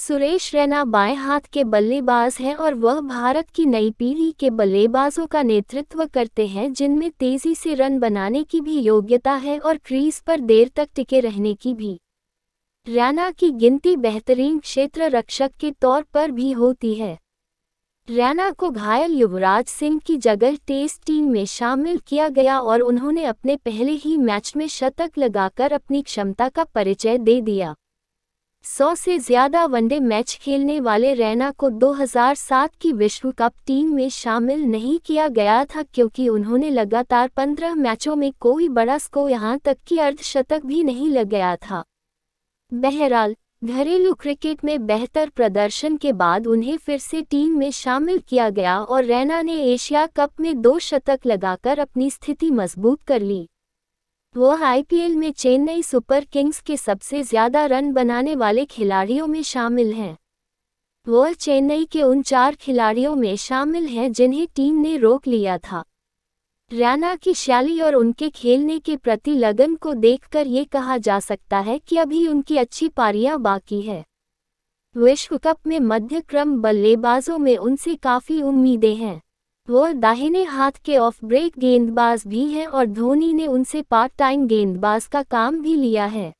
सुरेश रैना बाएं हाथ के बल्लेबाज हैं और वह भारत की नई पीढ़ी के बल्लेबाजों का नेतृत्व करते हैं जिनमें तेजी से रन बनाने की भी योग्यता है और क्रीज पर देर तक टिके रहने की भी रैना की गिनती बेहतरीन क्षेत्र रक्षक के तौर पर भी होती है रैना को घायल युवराज सिंह की जगह टेस्ट टीम में शामिल किया गया और उन्होंने अपने पहले ही मैच में शतक लगाकर अपनी क्षमता का परिचय दे दिया सौ से ज्यादा वनडे मैच खेलने वाले रैना को 2007 की विश्व कप टीम में शामिल नहीं किया गया था क्योंकि उन्होंने लगातार 15 मैचों में कोई बड़ा स्कोर यहां तक कि अर्धशतक भी नहीं लग गया था बहरहाल घरेलू क्रिकेट में बेहतर प्रदर्शन के बाद उन्हें फिर से टीम में शामिल किया गया और रैना ने एशिया कप में दो शतक लगाकर अपनी स्थिति मजबूत कर ली वो आईपीएल में चेन्नई सुपर किंग्स के सबसे ज्यादा रन बनाने वाले खिलाड़ियों में शामिल हैं वह चेन्नई के उन चार खिलाड़ियों में शामिल हैं जिन्हें टीम ने रोक लिया था रैना की शैली और उनके खेलने के प्रति लगन को देखकर ये कहा जा सकता है कि अभी उनकी अच्छी पारियां बाकी है विश्व कप में मध्यक्रम बल्लेबाजों में उनसे काफ़ी उम्मीदें हैं वो दाहिने हाथ के ऑफ ब्रेक गेंदबाज भी हैं और धोनी ने उनसे पार्ट टाइम गेंदबाज का काम भी लिया है